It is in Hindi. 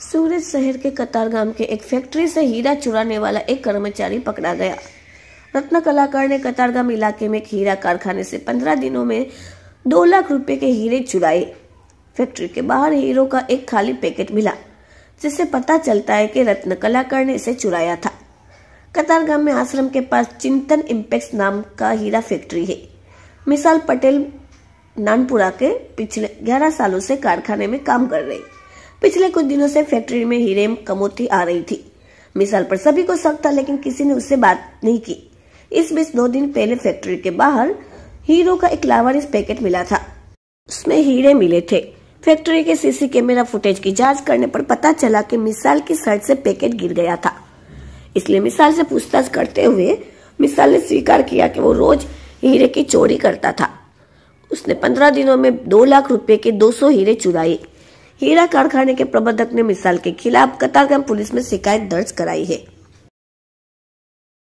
सूरत शहर के कतारगाम के एक फैक्ट्री से हीरा चुराने वाला एक कर्मचारी पकड़ा गया रत्न कलाकार ने कतारगाम इलाके में एक हीरा कारखाने से पंद्रह दिनों में दो लाख रुपए के हीरे चुराए फैक्ट्री के बाहर हीरो का एक खाली पैकेट मिला जिससे पता चलता है कि रत्न कलाकार ने इसे चुराया था कतारगाम में आश्रम के पास चिंतन इम्पेक्स नाम का हीरा फैक्ट्री है मिसाल पटेल नानपुरा के पिछले 11 सालों से कारखाने में काम कर रहे पिछले कुछ दिनों से फैक्ट्री में हीरे कमोती आ रही थी मिसाल पर सभी को शक था लेकिन किसी ने उससे बात नहीं की इस बीच दो दिन पहले फैक्ट्री के बाहर हीरो का एक लावारिस पैकेट मिला था उसमें हीरे मिले थे फैक्ट्री के सीसी कैमरा फुटेज की जांच करने पर पता चला कि मिसाल की शर्ट से पैकेट गिर गया था इसलिए मिसाल से पूछताछ करते हुए मिसाल ने स्वीकार किया कि वो रोज हीरे की चोरी करता था उसने पंद्रह दिनों में दो लाख रुपए के दो सौ हीरे चुराए हीरा कारखाने के प्रबंधक ने मिसाल के खिलाफ कतारगंज पुलिस में शिकायत दर्ज कराई है